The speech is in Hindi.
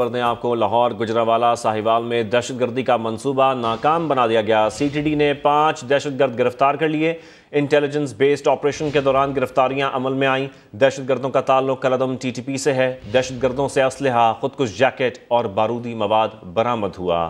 खबर दें आपको लाहौर गुजरावाला साहिवाल में दहशतगर्दी का मंसूबा नाकाम बना दिया गया सीटीडी ने पांच दहशतगर्द गिरफ्तार कर लिए इंटेलिजेंस बेस्ड ऑपरेशन के दौरान गिरफ्तारियां अमल में आईं दहशतगर्दों का ताल्लुक कलदम टीटीपी से है दहशतगर्दों से असलहा खुदकुश जैकेट और बारूदी मवाद बरामद हुआ